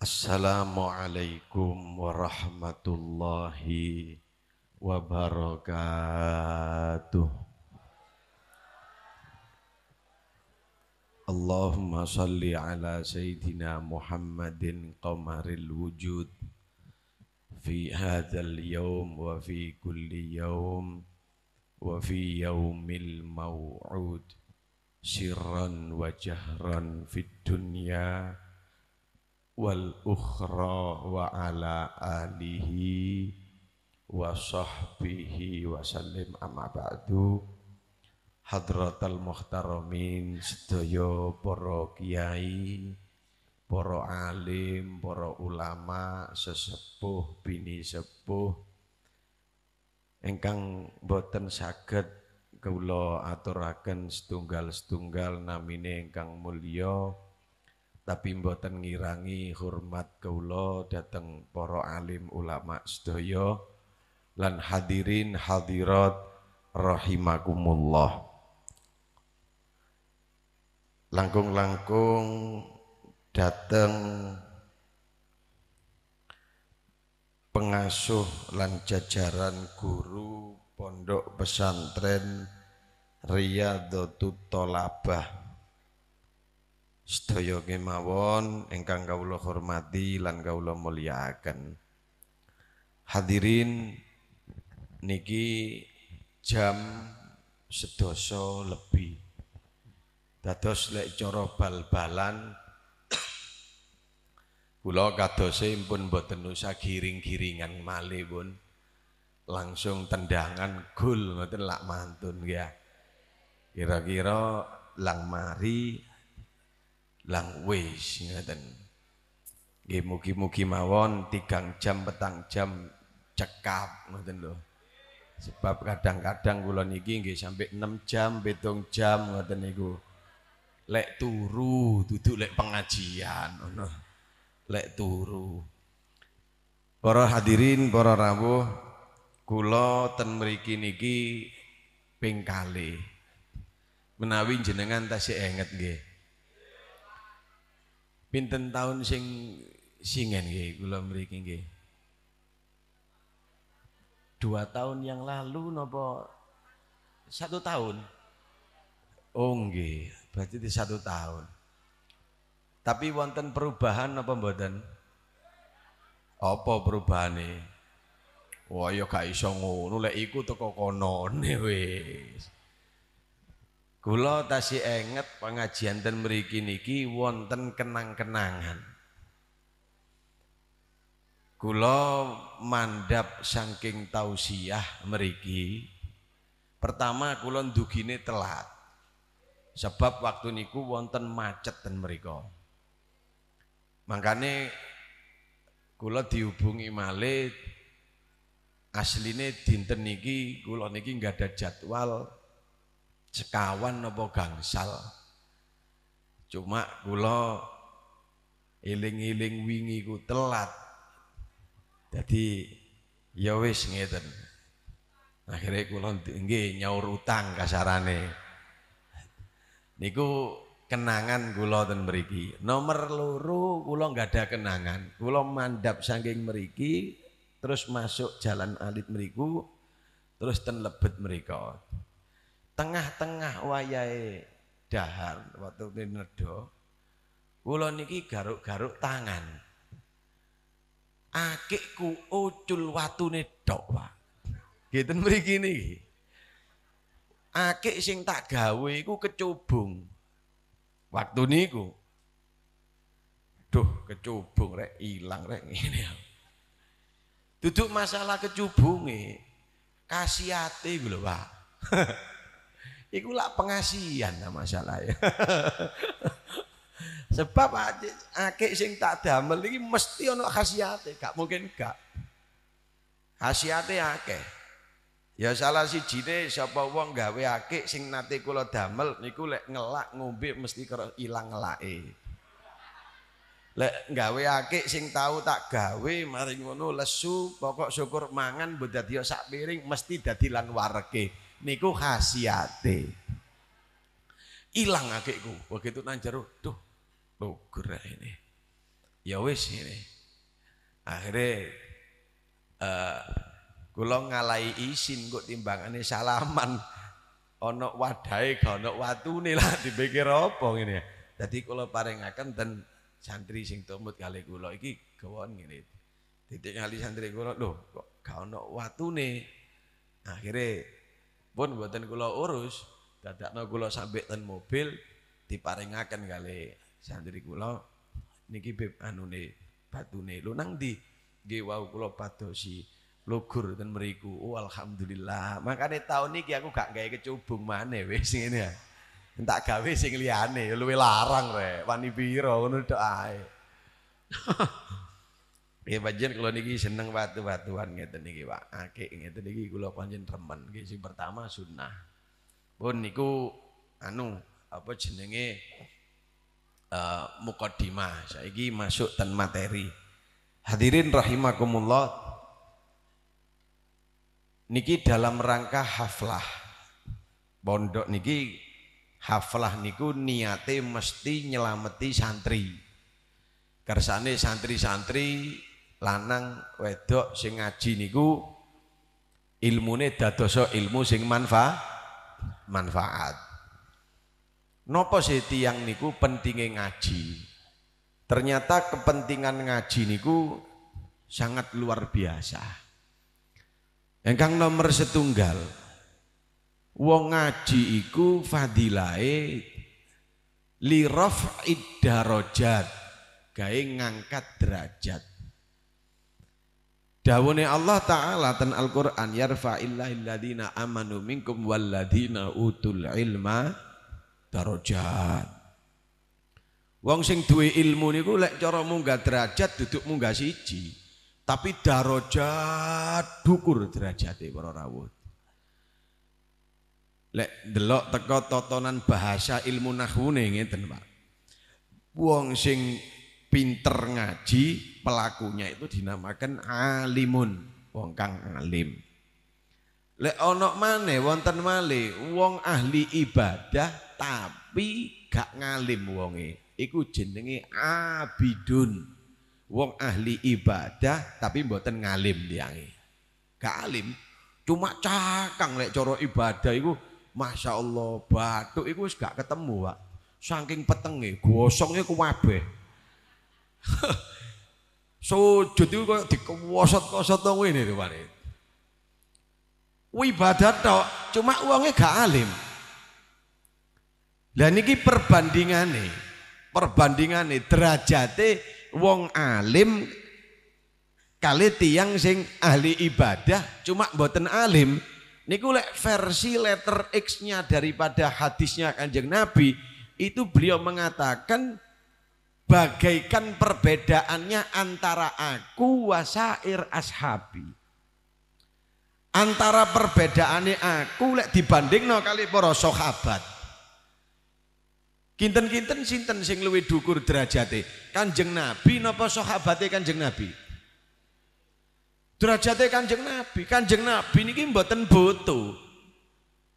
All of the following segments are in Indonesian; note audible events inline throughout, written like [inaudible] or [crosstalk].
Assalamualaikum warahmatullahi wabarakatuh. Allahumma salli ala Sayyidina Muhammadin qamaril wujud fi hadzal yawm wa fi kulli yawm wa fi yaumil maw'ud sirran wa jahran fid dunya wal ukhra wa ala alihi wa sahbihi wa sallim amma ba'du hadratal muhtaramin sedaya para kiai para alim para ulama sesepuh bini sepuh engkang boten saged kula aturaken setunggal-setunggal namine engkang mulya tapi mboten ngirangi hormat kawula dateng para alim ulama sedaya lan hadirin hadirat rahimakumullah langkung-langkung dateng pengasuh lan jajaran guru pondok pesantren Riyadhatut Tholabah sedaya kemawon ingkang kawula hormati lan kawula mulyakaken hadirin niki jam sedoso lebih dados lek cara bal-balan kula kadose impun mboten usah giring-giringan malih pun langsung tendangan gol ngoten lak mantun ya kira-kira lang mari lang wis ngeten nggih mugi-mugi mawon tigang jam petang jam cekap ngoten lho sebab kadang-kadang kula niki nggih sampai 6 jam betong jam ngoten niku lek turu duduk lek pengajian ngono lek turu para hadirin para rawuh kula ten mriki niki ping kali menawi jenengan tasih enget nggih Pinten tahun sing singen nggih kula mriki nggih. 2 tahun yang lalu napa satu tahun. Oh nggih, berarti di satu tahun. Tapi wonten perubahan apa mboten? Apa perubahane? Wah, ya gak iso ngono lek iku teko kono ne Kula tasih enget pengajian ten mriki niki wonten kenang-kenangan. Kula mandap saking tausiah mriki. Pertama kula ndugine telat. Sebab waktu niku wonten macet ten mriko. Mangkane kula dihubungi malih asline dinten niki kula niki nggak ada jadwal sekawan nopo gangsal cuma kula iling-iling wingi ku telat jadi ya wis ngeten akhirnya kula tinggi nyaur utang kasarane niku kenangan kula ten mriki nomor loro kula nggak ada kenangan kula mandap saking mriki terus masuk jalan alit mriku terus ten lebet mereka. tengah-tengah wayai dahar waktu ini nedo kula niki garuk-garuk tangan akikku ucul watu nedok pak gitu mriki niki akik sing tak gawe iku kecubung waktu niku duh kecubung rek ilang rek ngene duduk masalah kecubunge kasiate lho pak [laughs] Iku lah pengasihan nah masalah ya. [laughs] Sebab ake sing tak damel ini mesti ono khasiate, gak mungkin gak. Khasiate ake. Ya salah si jine siapa uang gawe ake sing nate kulo damel niku lek ngelak ngombe mesti kero ilang ngelak e. Lek gawe ake sing tahu tak gawe maring ngono lesu pokok syukur mangan budatio sak piring mesti dadi lan warke. niku khasiate. Ilang akeku begitu nang jero, duh. Loh, gere ini. Ya wis Akhire eh, kula ngalai isin kok timbangane salaman. Ana wadahe ga ana watune lah dipikir apa ngene. Dadi kula paringaken den santri sing tumut kali kula iki gawon ngene. Titik kali santri kula, lho kok ga ana watune. Akhire pun buatan kula urus dadak no kula sampai ten mobil diparingakan kali santri kula niki bib anu nih batu nih lu nang di gewau kula padosi lugur ten meriku oh, alhamdulillah makanya tahun niki aku gak kayak kecubung mana wes ini ya entah gawe sing liane lu larang re wani biro nu doai Ya bajen kalau niki seneng batu-batuan gitu niki Pak. oke, gitu niki gula panjen remen. gitu sing pertama sunnah. Pun niku anu apa jenenge uh, eh, mukadimah. Saiki masuk ten materi. Hadirin rahimakumullah. Niki dalam rangka haflah. Bondok niki haflah niku niate mesti nyelameti santri. Kersane santri-santri lanang wedok sing ngaji niku ilmune dadosa ilmu sing manfa manfaat nopo sih tiang niku pentingnya ngaji ternyata kepentingan ngaji niku sangat luar biasa engkang nomor setunggal wong ngaji iku fadilae li raf'id darajat gawe ngangkat derajat Dawone Allah Ta'ala dan Al-Quran Yarfa'illahilladina amanu minkum walladina utul ilma darajat Wong sing duwe ilmu niku lek cara munggah derajat duduk munggah siji tapi darajat dukur derajate para rawuh Lek delok teko totonan bahasa ilmu nahwune ngeten Pak. Wong sing pinter ngaji pelakunya itu dinamakan alimun, wong kang alim. Lek onok maneh wonten male wong ahli ibadah tapi gak ngalim wonge. Iku jenenge abidun. Wong ahli ibadah tapi mboten ngalim diangi Gak alim, cuma cakang lek coro ibadah iku Masya Allah batuk itu gak ketemu pak saking petenge gosongnya kuwabe. [laughs] so itu kok dikewosot-kosot tau ini rupane. Ibadah tau cuma uangnya gak alim. dan ini perbandingan perbandingan perbandingan nih derajatnya uang alim kali tiang sing ahli ibadah cuma buatan alim. Niku lek versi letter X-nya daripada hadisnya Kanjeng Nabi itu beliau mengatakan bagaikan perbedaannya antara aku wasair ashabi antara perbedaannya aku lek dibanding no kali para sahabat kinten-kinten sinten sing luwih dukur derajate kanjeng nabi no napa sahabate kanjeng nabi derajate kanjeng nabi kanjeng nabi niki mboten butuh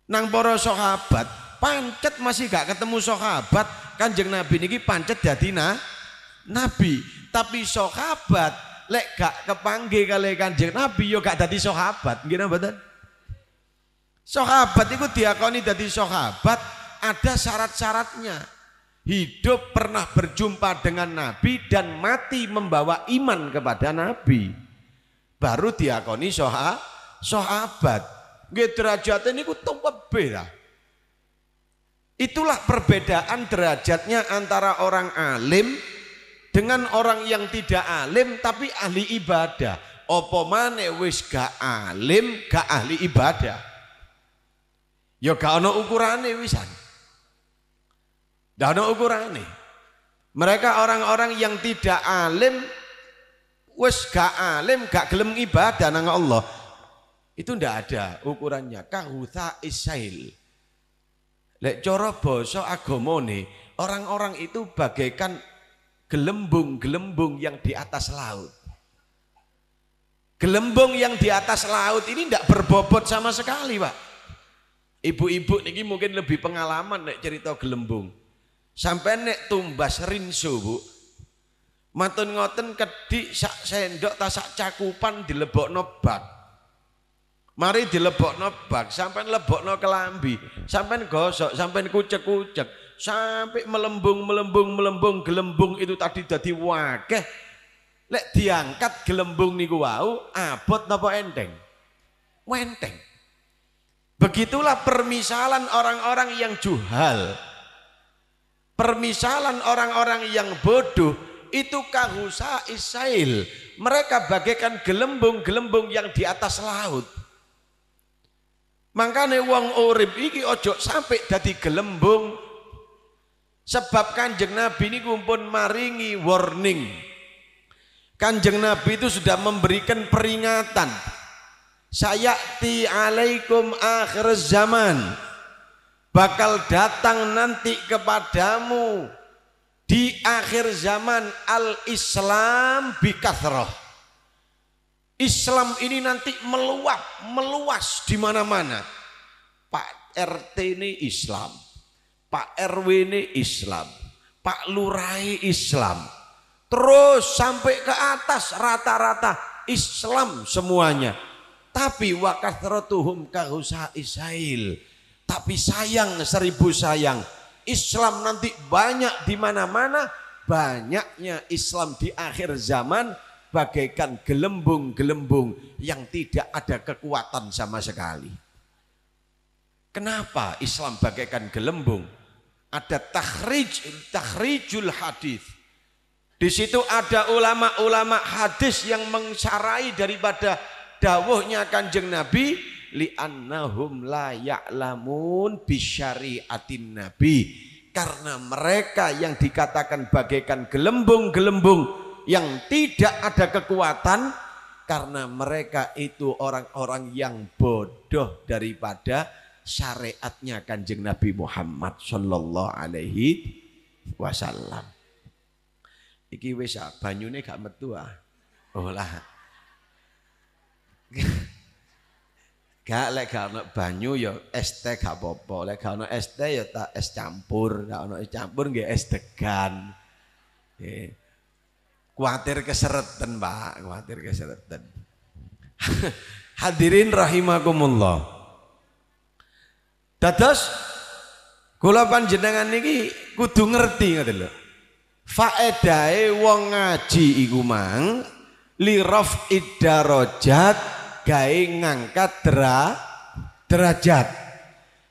nang para sahabat pancet masih gak ketemu sahabat kanjeng nabi niki pancet jadi nabi tapi sahabat lek gak kepangge kali kanjeng nabi yo gak jadi sahabat gimana betul sahabat itu diakoni jadi sahabat ada syarat-syaratnya hidup pernah berjumpa dengan Nabi dan mati membawa iman kepada Nabi baru diakoni soha, sahabat nggih derajate niku tuwebe lah Itulah perbedaan derajatnya antara orang alim dengan orang yang tidak alim tapi ahli ibadah. Apa mana wis gak alim, gak ahli ibadah. Ya gak ana ukurane wisan. Gak ana ukurane. Mereka orang-orang yang tidak alim wis gak alim, gak gelem ibadah nang Allah. Itu ndak ada ukurannya. Kahutha isail Lek coro boso agomone, orang-orang itu bagaikan gelembung-gelembung yang di atas laut. Gelembung yang di atas laut ini tidak berbobot sama sekali, Pak. Ibu-ibu ini mungkin lebih pengalaman nek cerita gelembung. Sampai nek tumbas rinsu Bu. Matun ngoten kedik sak sendok tasak cakupan di lebok nobat. Mari dilebokno bak, sampai lebokno kelambi, sampai gosok, sampai kucek-kucek, sampai melembung melembung melembung gelembung itu tadi jadi wakeh. Lek diangkat gelembung niku wau abot napa enteng? Wenteng. Begitulah permisalan orang-orang yang juhal. Permisalan orang-orang yang bodoh itu kahusa isail. Mereka bagaikan gelembung-gelembung yang di atas laut Mangkane wong urip iki ojo sampai dadi gelembung. Sebab Kanjeng Nabi ini pun maringi warning. Kanjeng Nabi itu sudah memberikan peringatan. Saya ti alaikum akhir zaman. Bakal datang nanti kepadamu di akhir zaman al-Islam bikathroh Islam ini nanti meluap, meluas di mana-mana. Pak RT ini Islam, Pak RW ini Islam, Pak Lurai Islam. Terus sampai ke atas rata-rata Islam semuanya. Tapi wakathrotuhum kahusa Israel. Tapi sayang seribu sayang. Islam nanti banyak di mana-mana. Banyaknya Islam di akhir zaman bagaikan gelembung-gelembung yang tidak ada kekuatan sama sekali. Kenapa Islam bagaikan gelembung? Ada tahrij, tahrijul hadis. Di situ ada ulama-ulama hadis yang mengsarai daripada dawuhnya kanjeng Nabi li'annahum la ya'lamun bisyari'atin Nabi. Karena mereka yang dikatakan bagaikan gelembung-gelembung yang tidak ada kekuatan karena mereka itu orang-orang yang bodoh daripada syariatnya kanjeng Nabi Muhammad Shallallahu Alaihi Wasallam. Iki wes ah, banyune gak metu ah. Oh lah. [laughs] Gak lek gak ono banyu ya es teh gak apa-apa. Lek gak ono es teh ya tak es campur, gak ono es campur nggih es degan. Nggih. Kuatir keseretan pak, kuatir keseretan. [laughs] Hadirin rahimakumullah. Dados kula panjenengan niki kudu ngerti ngoten lho. Faedahe wong ngaji iku mang li rafid darajat gawe ngangkat dera, derajat.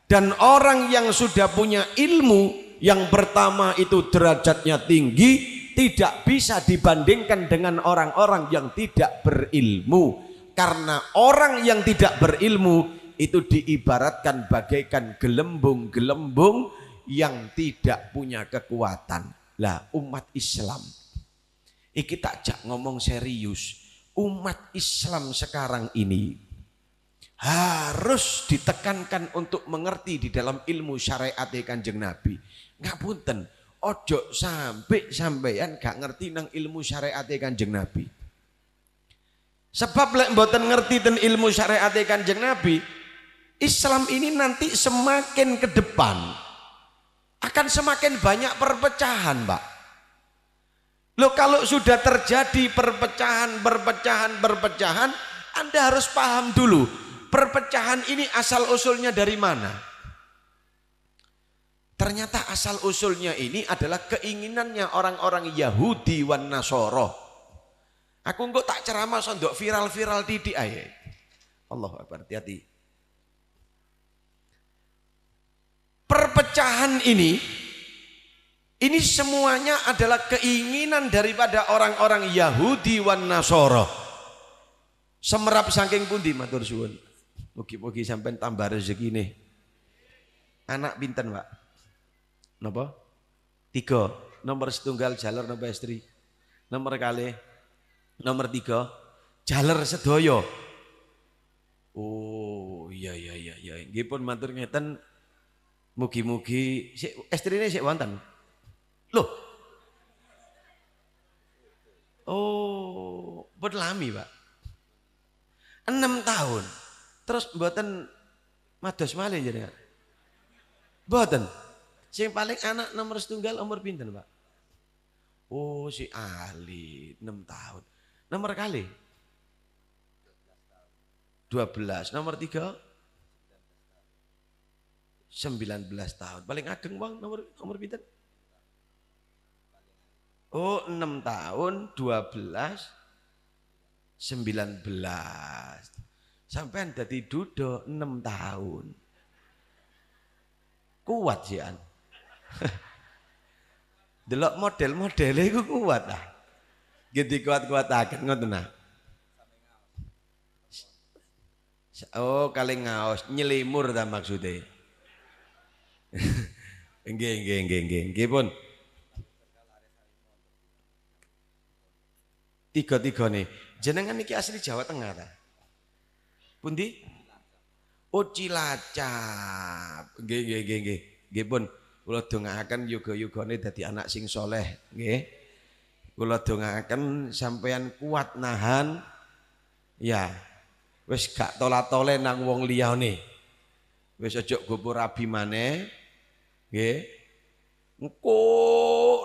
Dan orang yang sudah punya ilmu yang pertama itu derajatnya tinggi, tidak bisa dibandingkan dengan orang-orang yang tidak berilmu karena orang yang tidak berilmu itu diibaratkan bagaikan gelembung-gelembung yang tidak punya kekuatan lah umat Islam kita ajak ngomong serius umat Islam sekarang ini harus ditekankan untuk mengerti di dalam ilmu syariat ya, kanjeng Nabi ngapunten ojo sampai sampean gak ngerti nang ilmu syariat Kanjeng Nabi. Sebab lek mboten ngerti ten ilmu syariat Kanjeng Nabi, Islam ini nanti semakin ke depan akan semakin banyak perpecahan, Pak. Loh kalau sudah terjadi perpecahan, perpecahan, perpecahan, Anda harus paham dulu perpecahan ini asal usulnya dari mana. Ternyata asal usulnya ini adalah keinginannya orang-orang Yahudi wan Nasoro. Aku enggak tak ceramah sondok viral-viral didik ayat. Allah Akbar, hati-hati. Perpecahan ini, ini semuanya adalah keinginan daripada orang-orang Yahudi wan Nasoro. Semerap saking pundi matur suwun. Mugi-mugi sampai tambah rezeki nih. Anak pinten, Pak? Napa? Tiga. Nomor setunggal jalur napa istri? Nomor kali? Nomor tiga. Jalur sedoyo. Oh iya iya iya iya. Nggih pun matur ngeten mugi-mugi si, ini si wantan. Loh. Oh, buat lami, Pak. enam tahun. Terus buatan mados malih Buatan. Buatan. Sing paling anak nomor setunggal umur pinten, Pak? Oh, si Ali 6 tahun. Nomor kali? 12. Nomor 3? 19 tahun. Paling ageng, Bang, nomor nomor pinten? Oh, 6 tahun, 12, 19. Sampai jadi duduk 6 tahun. Kuat sih an. [laughs] Delok model model itu kuat Gitu kuat-kuat akan ngerti nah. Oh, kali ngaos, nyelimur dah maksudnya. [laughs] Enggak enggak enggak enggak enggak pun. Tiga-tiga nih. Jenengan niki asli Jawa Tengah ta? Pundi? Oh Cilacap. Enggak enggak enggak enggak. pun. Kula dongaaken yoga-yogane dadi anak sing soleh, nggih. Kula dongaaken sampean kuat nahan ya wis gak tolat tole nang wong liyane. Wis aja gopo rabi maneh. Nggih. Engko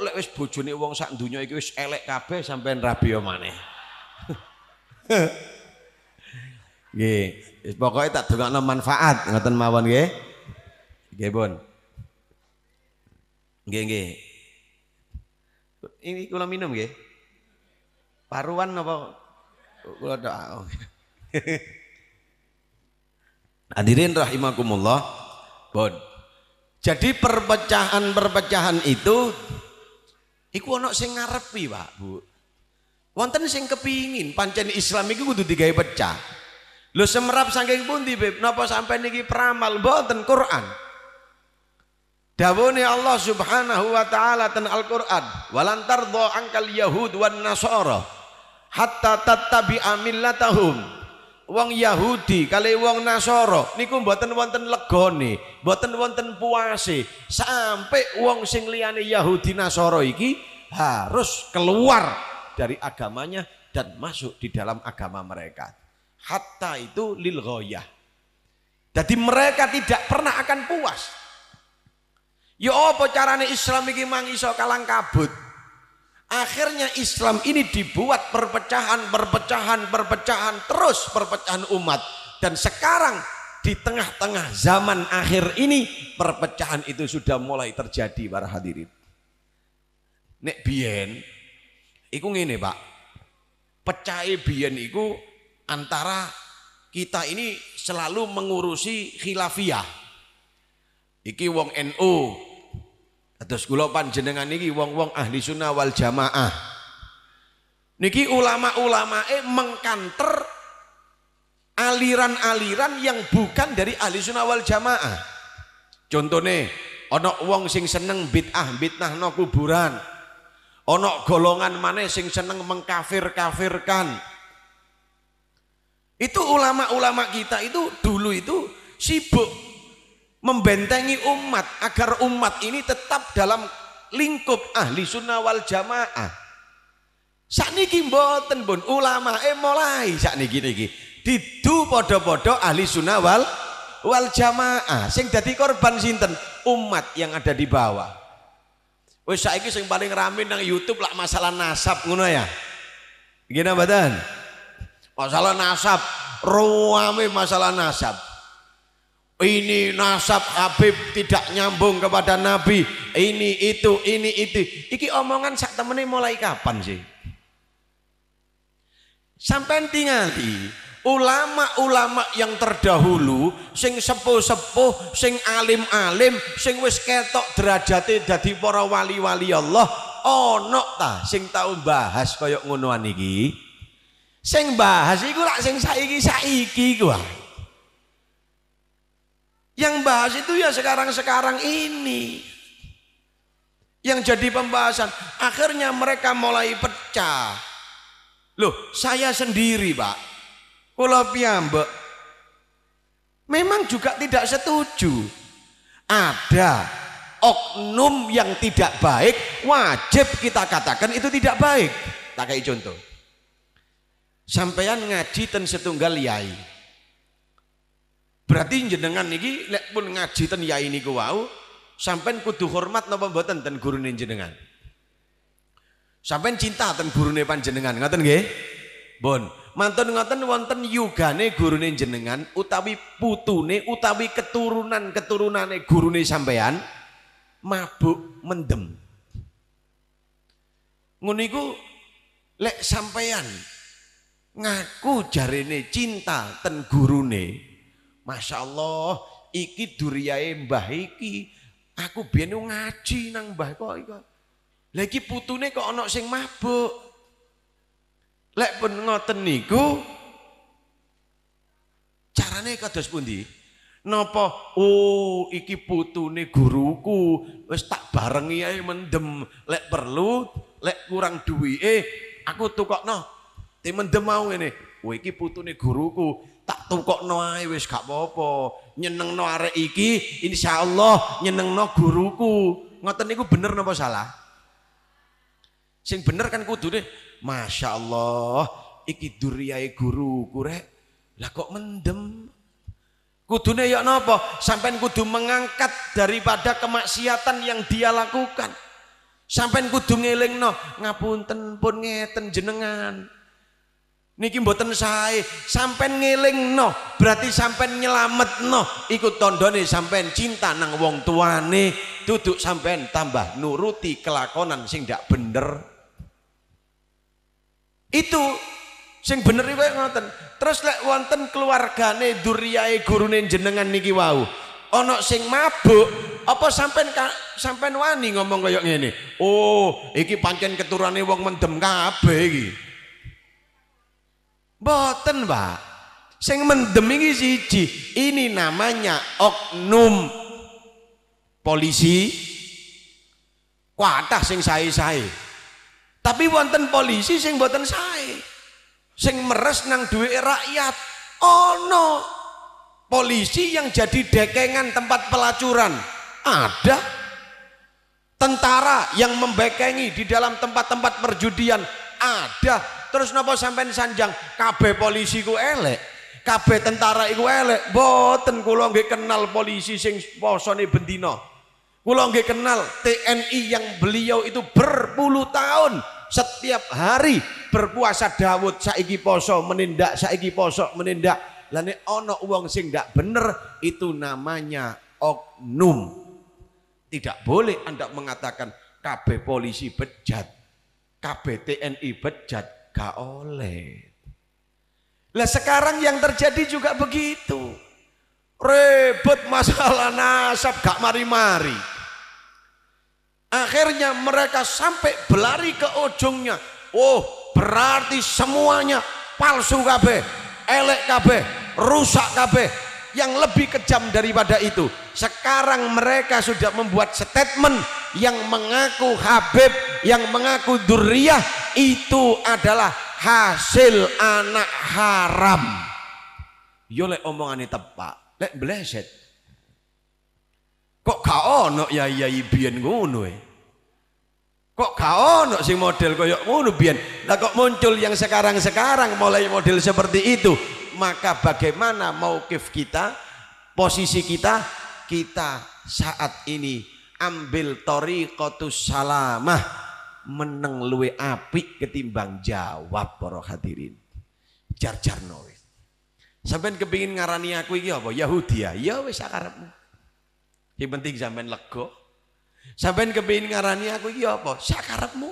lek wis bojone wong sak donya iki wis elek kabeh sampean rabi yo maneh. [laughs] Nggih, pokoknya tak dongakno manfaat ngoten mawon nggih. Nggih, Bun. Nggih nggih. Ini kula minum nggih. Paruan apa kula doa. Ah, oh. [laughs] Hadirin rahimakumullah. Bon. Jadi perpecahan-perpecahan itu iku ana sing ngarepi, Pak, Bu. Wonten sing kepingin pancen Islam iki kudu digawe pecah. Lho semerap saking pundi, Beb? Napa sampai niki peramal mboten Quran? Dawuni Allah Subhanahu wa taala ten Al-Qur'an, "Walantar do angkal Yahud wan Nasara hatta tattabi'a amillatahum Wong Yahudi kali wong Nasara niku mboten wonten legone, mboten wonten puase, sampai wong sing liyane Yahudi Nasara iki harus keluar dari agamanya dan masuk di dalam agama mereka. Hatta itu lil ghoyah. Jadi mereka tidak pernah akan puas Yo, ya apa carane Islam iki mang iso kalang kabut? Akhirnya Islam ini dibuat perpecahan, perpecahan, perpecahan terus perpecahan umat. Dan sekarang di tengah-tengah zaman akhir ini perpecahan itu sudah mulai terjadi para hadirin. Nek Bien, iku ngene, Pak. pecahi Bien iku antara kita ini selalu mengurusi khilafiyah. Iki wong NU, NO Terus kula panjenengan niki wong-wong ahli sunnah wal jamaah. Niki ulama-ulamae mengkanter aliran-aliran yang bukan dari ahli sunnah wal jamaah. Contohnya, ana wong sing seneng bid'ah no kuburan. Ana golongan mana sing seneng mengkafir-kafirkan. Itu ulama-ulama kita itu dulu itu sibuk membentengi umat agar umat ini tetap dalam lingkup ahli sunnah wal jamaah sakniki mboten pun ulama eh mulai gini niki didu podo-podo ahli sunnah wal wal jamaah sing dadi korban sinten umat yang ada di bawah wis saiki sing paling rame nang YouTube lah masalah nasab ngono ya gina badan masalah nasab ruame masalah nasab ini nasab Habib tidak nyambung kepada Nabi ini itu ini itu iki omongan sak temene mulai kapan sih sampai tinggal ulama-ulama yang terdahulu sing sepuh-sepuh sing alim-alim sing wis ketok derajate dadi para wali-wali Allah ono ta sing tau bahas koyok ngonoan iki sing bahas iku lak sing saiki saiki kuwi ah. Yang bahas itu ya sekarang-sekarang ini. Yang jadi pembahasan. Akhirnya mereka mulai pecah. Loh, saya sendiri pak. Kalau piyambek. Memang juga tidak setuju. Ada oknum yang tidak baik wajib kita katakan itu tidak baik. Tak kayak contoh. Sampean ngaji ten setunggal yai Berarti jenengan niki lek pun ngaji ten yai niku wau, sampean kudu hormat napa mboten ten gurune jenengan. Sampean cinta ten gurune panjenengan, ngoten nggih? Bon. Mantun ngoten wonten yugane gurune jenengan utawi putune utawi keturunan keturunane gurune sampean mabuk mendem. Ngono iku lek sampean ngaku jarene cinta ten gurune, Masya Allah, iki duriae mbah iki. Aku biyen ngaji nang mbah kok iki. Lah iki putune kok ana sing mabuk. Lek pun ngoten niku carane kados pundi? Napa oh iki putune guruku wis tak barengi ae mendem lek perlu lek kurang duwi eh aku tukokno te mendem mau ngene kowe oh, iki putune guruku tak tukokno ae wis gak apa-apa. Nyenengno arek iki nyeneng no guruku. Ngoten niku bener napa salah? Sing bener kan deh, Masya Allah iki duriyae guruku rek. Lah kok mendem? Kudune ya napa? sampai kudu mengangkat daripada kemaksiatan yang dia lakukan. Sampean kudu ngelingno, ngapunten pun ngeten jenengan. Niki mboten sae, sampean ngelingno, berarti sampean nyelametno. Iku tandane sampean cinta nang wong tuane, duduk sampean tambah nuruti kelakonan sing ndak bener. Itu sing bener iki ngoten. Terus lek wonten keluargane duriyae gurune jenengan niki wau. Ana sing mabuk, apa sampean sampean wani ngomong kaya ngene? Oh, iki pancen keturane wong mendem kabeh iki. Boten pak. Sing mendem siji. Ini namanya oknum polisi. Kuatah sing saya-saya, Tapi wonten polisi sing boten saya, Sing meres nang duit rakyat. Oh no, polisi yang jadi dekengan tempat pelacuran. Ada tentara yang membekengi di dalam tempat-tempat perjudian. Ada Terus napa sampean sanjang kabeh polisi ku elek, kabeh tentara iku elek. Boten kula nggih kenal polisi sing posone bendina. Kula nggih kenal TNI yang beliau itu berpuluh tahun setiap hari berpuasa Dawud saiki poso menindak saiki poso menindak lani ono uang sing ndak bener itu namanya oknum tidak boleh anda mengatakan KB polisi bejat KB TNI bejat Gak oleh. Lah sekarang yang terjadi juga begitu. rebut masalah nasab gak mari-mari. Akhirnya mereka sampai berlari ke ujungnya. Oh, berarti semuanya palsu kabeh, elek kabeh, rusak kabeh. Yang lebih kejam daripada itu, sekarang mereka sudah membuat statement yang mengaku Habib, yang mengaku Duriyah, itu adalah hasil anak haram yo lek omongane tepak lek bleset kok gak ono ya yai biyen ngono e? kok gak ono sing model koyok ngono biyen lah kok muncul yang sekarang-sekarang mulai model seperti itu maka bagaimana kif kita posisi kita kita saat ini ambil tori salamah meneng luwe api ketimbang jawab para hadirin. Jar-jar nowe. Sampai kepingin ngarani aku ini apa? Yahudi ya. Ya wis sakarepmu. Yang penting sampai lega. Sampai kepingin ngarani aku ini apa? Sakarapmu.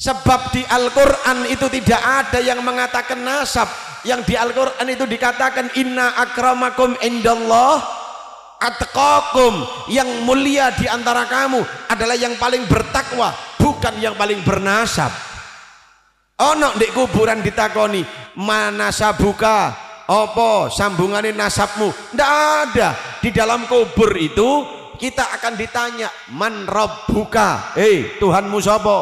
Sebab di Al-Qur'an itu tidak ada yang mengatakan nasab. Yang di Al-Qur'an itu dikatakan inna akramakum indallah Atqakum yang mulia di antara kamu adalah yang paling bertakwa, bukan yang paling bernasab. Ono di kuburan ditakoni, mana sabuka? Opo sambungannya nasabmu? Ndak ada. Di dalam kubur itu kita akan ditanya, "Man rabbuka?" Eh, hey, Tuhanmu sapa?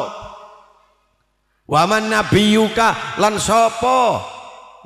waman nabiyuka?" Lan sapa?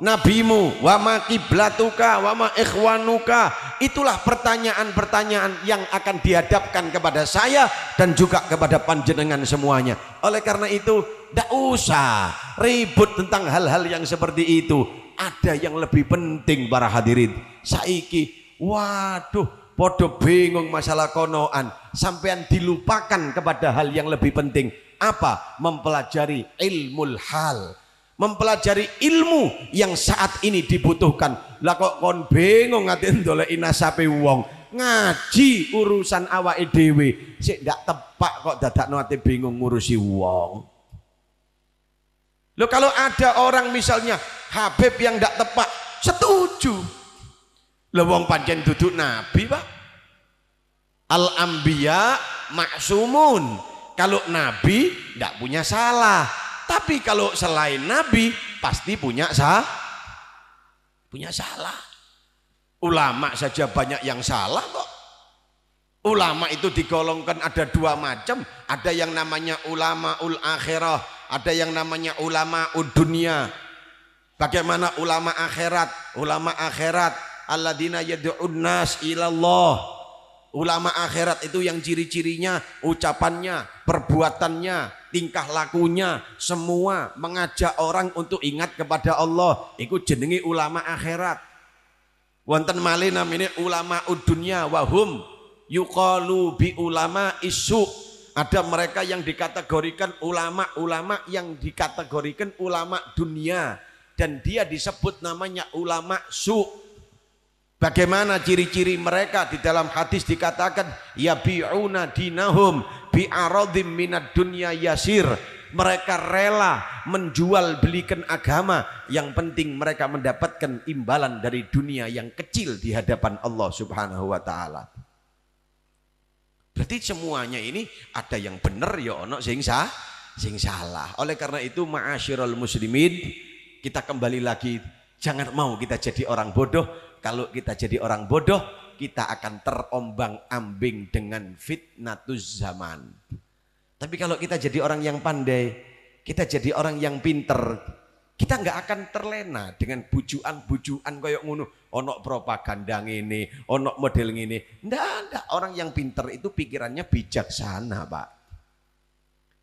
nabimu wama kiblatuka wama ikhwanuka itulah pertanyaan-pertanyaan yang akan dihadapkan kepada saya dan juga kepada panjenengan semuanya oleh karena itu tidak usah ribut tentang hal-hal yang seperti itu ada yang lebih penting para hadirin saiki waduh podo bingung masalah konoan sampean dilupakan kepada hal yang lebih penting apa mempelajari ilmu hal mempelajari ilmu yang saat ini dibutuhkan. Lah kok kon bingung ngati ndoleki inasape wong. Ngaji urusan awa dhewe. Sik ndak tepak kok dadakno ati bingung ngurusi wong. Loh kalau ada orang misalnya Habib yang ndak tepak, setuju. lo wong pancen duduk nabi, Pak. Al-anbiya maksumun. Kalau nabi ndak punya salah, tapi kalau selain Nabi pasti punya sah, punya salah. Ulama saja banyak yang salah kok. Ulama itu digolongkan ada dua macam, ada yang namanya ulama ul akhirah, ada yang namanya ulama ud dunia. Bagaimana ulama akhirat? Ulama akhirat alladzina yad'un nas ilallah. Ulama akhirat itu yang ciri-cirinya ucapannya, perbuatannya, tingkah lakunya, semua mengajak orang untuk ingat kepada Allah. Iku jenengi ulama akhirat. Wonten malih namine ulama udunya wahum yuqalu bi ulama isu. Ada mereka yang dikategorikan ulama-ulama yang dikategorikan ulama dunia dan dia disebut namanya ulama su' Bagaimana ciri-ciri mereka di dalam hadis dikatakan ya biuna dinahum bi aradim minad dunya yasir. Mereka rela menjual belikan agama yang penting mereka mendapatkan imbalan dari dunia yang kecil di hadapan Allah Subhanahu wa taala. Berarti semuanya ini ada yang benar ya ono sing sing salah. Oleh karena itu ma'asyiral muslimin kita kembali lagi jangan mau kita jadi orang bodoh kalau kita jadi orang bodoh, kita akan terombang-ambing dengan fitnatuz zaman. Tapi kalau kita jadi orang yang pandai, kita jadi orang yang pinter, kita nggak akan terlena dengan bujuan-bujuan koyok ngunuh. Onok propaganda ini, onok model ini. Nggak ada orang yang pinter itu pikirannya bijaksana, Pak.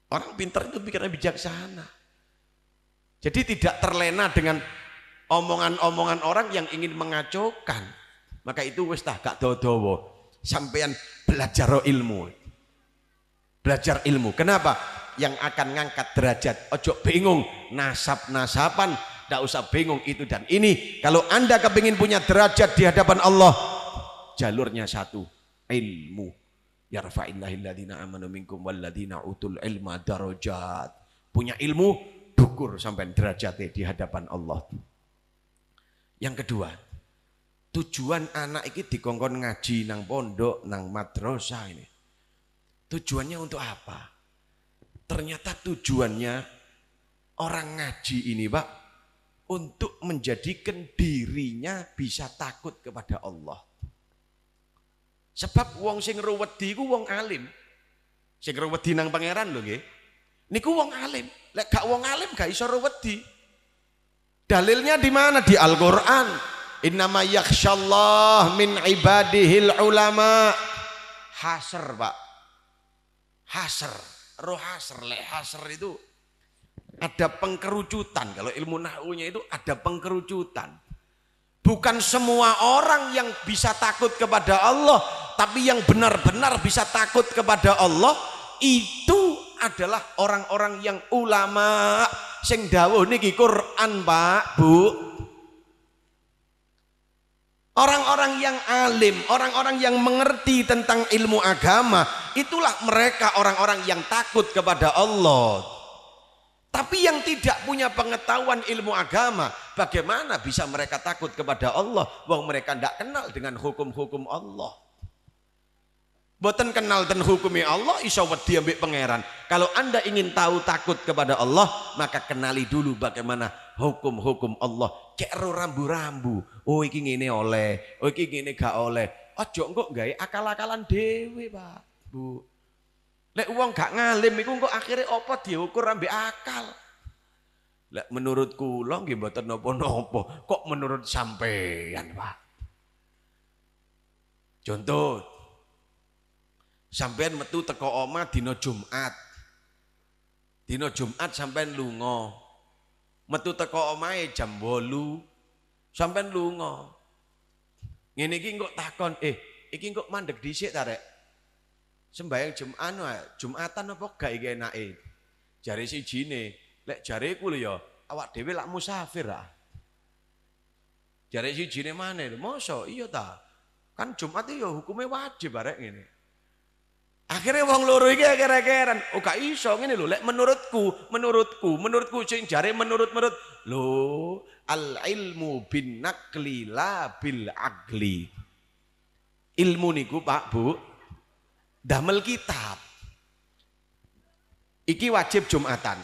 Orang pinter itu pikirannya bijaksana. Jadi tidak terlena dengan omongan-omongan orang yang ingin mengacaukan. Maka itu wis tah gak dodowo. Sampean belajar ilmu. Belajar ilmu. Kenapa? Yang akan ngangkat derajat. Ojo bingung nasab-nasaban, tidak usah bingung itu dan ini. Kalau Anda kepingin punya derajat di hadapan Allah, jalurnya satu, ilmu. Ya Yarfa'illahilladina amanu minkum walladina utul ilma darajat. Punya ilmu, dukur sampai derajatnya di hadapan Allah. Yang kedua, tujuan anak ini dikongkon ngaji nang pondok, nang madrasah ini. Tujuannya untuk apa? Ternyata tujuannya orang ngaji ini Pak untuk menjadikan dirinya bisa takut kepada Allah. Sebab wong sing ruwedi ku wong alim. Sing di nang pangeran lho nggih. Niku wong alim. Lek gak wong alim gak iso ruwedi. Dalilnya di mana? Di Al-Qur'an. Innama yakhsyallah min ibadihil ulama. Hasr, Pak. Hasr. Roh hasr, le hasr itu ada pengkerucutan. Kalau ilmu nahunya itu ada pengkerucutan. Bukan semua orang yang bisa takut kepada Allah, tapi yang benar-benar bisa takut kepada Allah itu adalah orang-orang yang ulama sing dawuh niki Quran Pak Bu Orang-orang yang alim, orang-orang yang mengerti tentang ilmu agama, itulah mereka orang-orang yang takut kepada Allah. Tapi yang tidak punya pengetahuan ilmu agama, bagaimana bisa mereka takut kepada Allah? bahwa mereka tidak kenal dengan hukum-hukum Allah. Boten kenal dan hukumi Allah iso wedi ambek pangeran. Kalau Anda ingin tahu takut kepada Allah, maka kenali dulu bagaimana hukum-hukum Allah. Cek rambu-rambu. Oh iki ini oleh, oh iki ini gak oleh. Oh engko gawe akal-akalan dhewe, Pak. Bu. Lek uang gak ngalim iku kok akhirnya apa diukur ambek akal. Lek menurut kula nggih mboten napa-napa, kok menurut sampeyan, Pak. Contoh, Sampean metu teko oma dino Jumat. dino Jumat sampean lunga. Metu teko omae jam bolu, Sampean lunga. Ngene iki engko takon, "Eh, iki engko mandek dhisik ta, Rek?" Sembayang Jumat anu Jumatan apa gak iki enake? Jare sijine, lek jareku lho ya, awak dhewe lak musafir ah. Jare sijine maneh, mosok iya ta? Kan Jumat ya hukumnya wajib arek ah, ngene. Akhirnya wong loro iki akhir-akhiran. Oh gak iso ngene lho, lek menurutku, menurutku, menurutku sing jare menurut-menurut. Lho, al ilmu bin naqli la bil agli. Ilmu niku Pak Bu, damel kitab. Iki wajib Jumatan.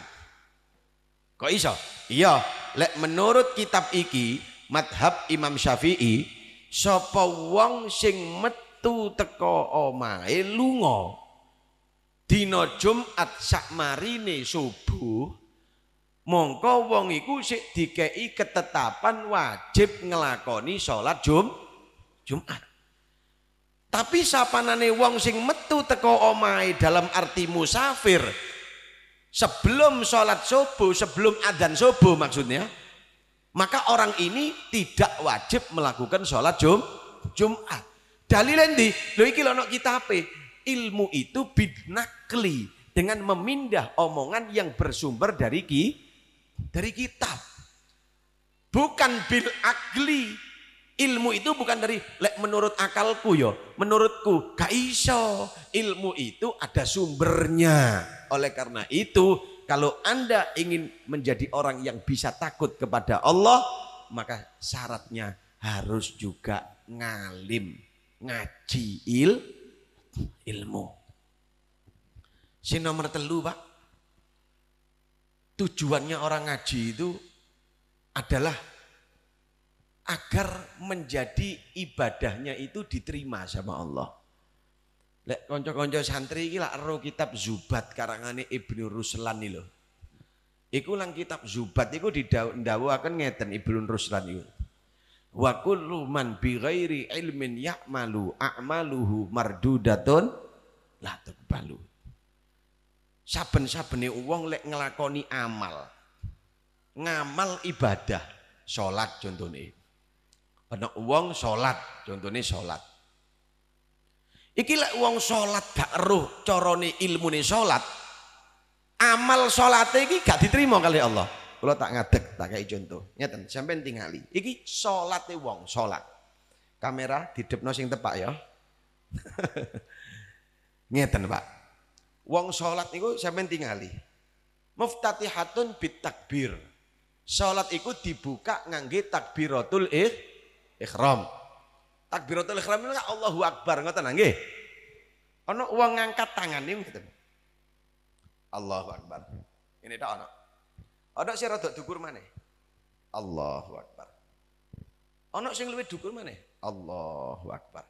Kok iso? Iya, lek menurut kitab iki madhab Imam Syafi'i, sapa wong sing met metu teko omae lungo dino Jumat sakmarine subuh mongko wong iku sik dikei ketetapan wajib ngelakoni sholat Jum Jumat tapi sapanane wong sing metu teko omae dalam arti musafir sebelum sholat subuh, sebelum adzan subuh maksudnya, maka orang ini tidak wajib melakukan sholat Jum Jumat dalilendi endi? Lho iki lho kitabe. Ilmu itu bidnakli dengan memindah omongan yang bersumber dari ki dari kitab. Bukan bil akli. Ilmu itu bukan dari lek menurut akalku yo, menurutku gak iso. Ilmu itu ada sumbernya. Oleh karena itu, kalau Anda ingin menjadi orang yang bisa takut kepada Allah, maka syaratnya harus juga ngalim ngaji il ilmu. Si nomor telu pak, tujuannya orang ngaji itu adalah agar menjadi ibadahnya itu diterima sama Allah. Lek konco-konco santri iki lak ero kitab Zubat karangane Ibnu Ruslan iki loh, Iku lang kitab Zubat iku didhawuhaken ngeten Ibnu Ruslan iku. Wa kullu man bi ghairi ilmin ya'malu a'maluhu mardudatun la tuqbalu. Saben-sabene wong lek nglakoni amal. Ngamal ibadah, salat contone. Ana wong salat, contone salat. Iki lek wong salat gak eruh carane ilmune salat, amal salate iki gak diterima kali Allah lo tak ngatek tak kayak contoh. Ngeten, sampean tingali. Iki salate wong, sholat. Kamera di depno sing tepak ya. [laughs] Ngeten, Pak. Wong sholat salat niku sampean tingali. Muftatihatun takbir sholat iku dibuka ngangge takbiratul ih, ikhram. Takbiratul ikhram itu Allahu Akbar Ngeten nggih. Ono uang ngangkat tangan nih. Allahu Akbar. Ini tak anak Ana sing rada dukur maneh. Allahu Akbar. Ana sing lebih dukur maneh. Allah wakbar.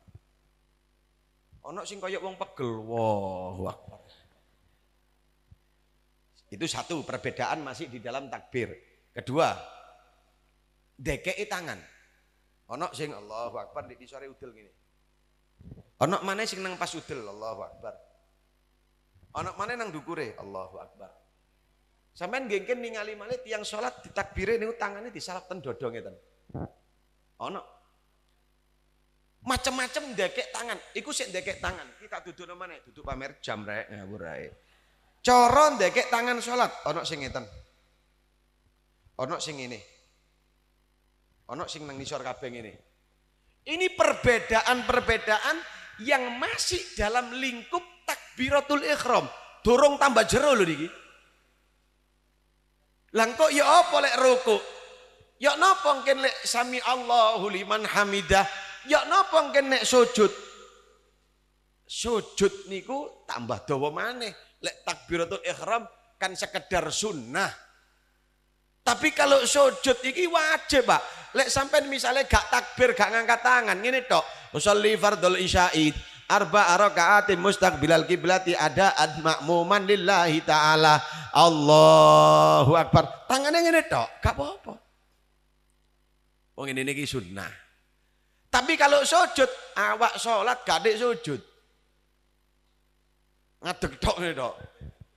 Ana sing kaya wong pegel, Allahu Akbar. Itu satu perbedaan masih di dalam takbir. Kedua, dekei tangan. Ana sing Allah wakbar di sore udel gini. Ana maneh sing nang pas udel Allah wakbar. Ana maneh nang dukure Allah wakbar. Sampeyan gengken ningali malih tiang sholat ditakbirin niku disalap ten dodong itu. Ono. macam-macam dekek tangan, iku sih ndekek tangan. Kita duduk namanya. mana? Duduk pamer jam rek ngawur ae. Coron tangan sholat. ono sing itu. Ono sing ini. Ono sing nang nisor kabeh ini. Ini perbedaan-perbedaan yang masih dalam lingkup takbiratul ikhram. Dorong tambah jero loh niki. Langkok ya apa lek ruku? Ya napa engken lek sami Allahu liman hamidah? Ya napa engken nek sujud? Sujud niku tambah dawa maneh. Lek takbiratul ihram kan sekedar sunnah. Tapi kalau sujud iki wajib, Pak. Lek sampai misalnya gak takbir, gak ngangkat tangan, ngene tok. Usolli fardhol isyaid arba rakaati mustaqbilal kiblati ada ad makmuman lillahi taala Allahu akbar tangannya ngene tok gak apa-apa wong ini ini sunnah tapi kalau sujud awak sholat gak sujud ngadeg tok ngene tok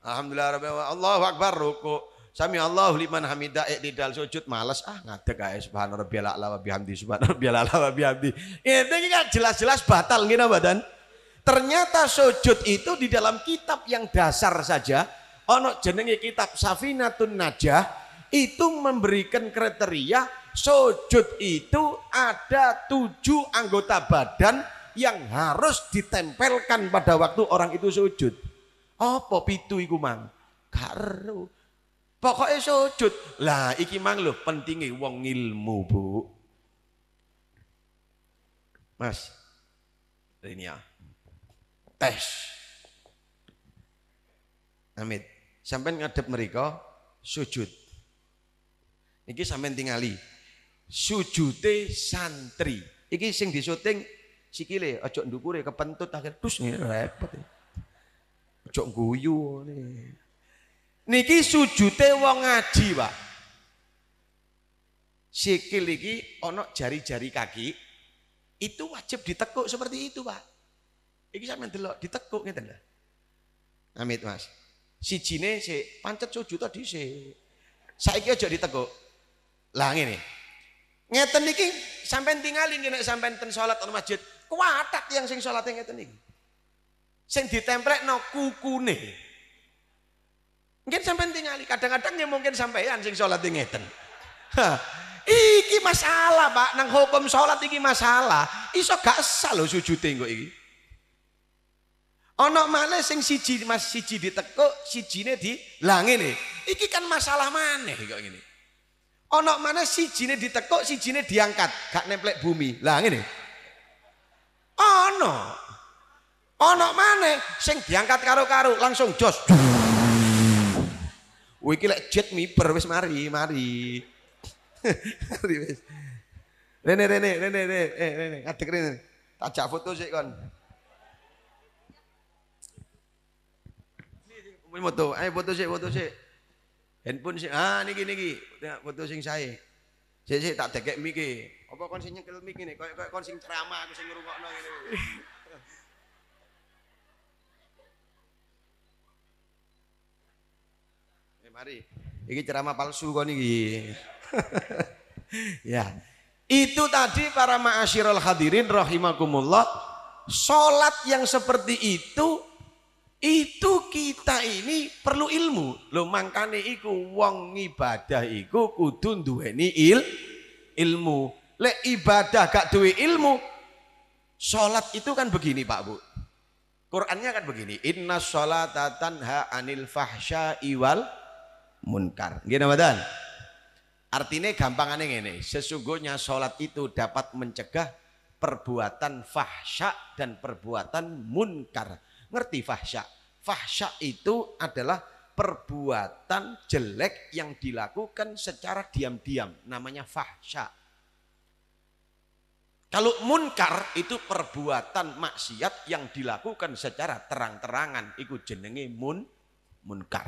alhamdulillah rabbil Allahu akbar ruku Sami Allahu liman hamidah iktidal sujud malas ah ngadeg ae subhanarabbiyal a'la wa bihamdi subhanallah a'la wa bihamdi. Ini kan jelas-jelas batal ngene badan. Ternyata sujud itu di dalam kitab yang dasar saja, ono jenenge kitab Safinatun Najah, itu memberikan kriteria sujud itu ada tujuh anggota badan yang harus ditempelkan pada waktu orang itu sujud. Apa pitu iku mang? Karo. Pokoknya sujud. Lah iki mang lho pentingnya wong ilmu, Bu. Mas. Ini ya tes. Amit. Sampai ngadep mereka sujud. niki sampai tingali. Sujute santri. Iki sing disuting sikile ojo ndukure kepentut akhir terus nih repot. Ojo guyu nih. Niki sujute wong ngaji, Pak. Sikil iki ana jari-jari kaki itu wajib ditekuk seperti itu, Pak. Iki sampe delok ditekuk ngeten lho. Amit Mas. Sijine si pancet sujud tadi sik. Saiki aja ditekuk. Lah ngene. Ngeten iki sampean tingali nek sampean ten salat nang masjid, kuwatak yang sing salate ngeten iki. Sing ditemplekno kukune. Mungkin sampean tingali, kadang-kadang ya mungkin sampean sing salate ngeten. Hah. Iki masalah, Pak. Nang hukum salat iki masalah. Iso gak salah lho sujud engko iki. Onok maneh sing siji Mas siji ditekuk, sijine di lah nih? Iki kan masalah mana? kok ngene. Ana maneh sijine ditekuk, sijine diangkat, gak nemplek bumi. Lah nih? Ono, onok mana sing diangkat karo-karo langsung jos. Wih, iki lek jet miper wis mari, mari. Rene, Rene, Rene, Rene, eh Rene, ngadeg Rene. Tajak foto sik kon. foto. ayo foto sik, foto sik. Handphone sik. Ah niki niki. Foto sing saya, Sik sik tak dekek mic e. Apa kon sing nyekel mic ngene? Kayak kon sing ceramah aku sing ngrungokno ngene. [laughs] eh mari. Iki ceramah palsu kon iki. [laughs] ya. Itu tadi para ma'asyiral hadirin rahimakumullah. Salat yang seperti itu itu kita ini perlu ilmu. lo mangkane iku wong ibadah iku kudu duweni il ilmu. Lek ibadah gak duwe ilmu, salat itu kan begini Pak Bu. Qurannya kan begini, inna sholata tanha anil fahsya iwal munkar. Gini badan? Artinya aneh ini, sesungguhnya sholat itu dapat mencegah perbuatan fahsya dan perbuatan munkar Ngerti fahsya? Fahsya itu adalah perbuatan jelek yang dilakukan secara diam-diam. Namanya fahsya. Kalau munkar itu perbuatan maksiat yang dilakukan secara terang-terangan. itu jenenge mun, munkar.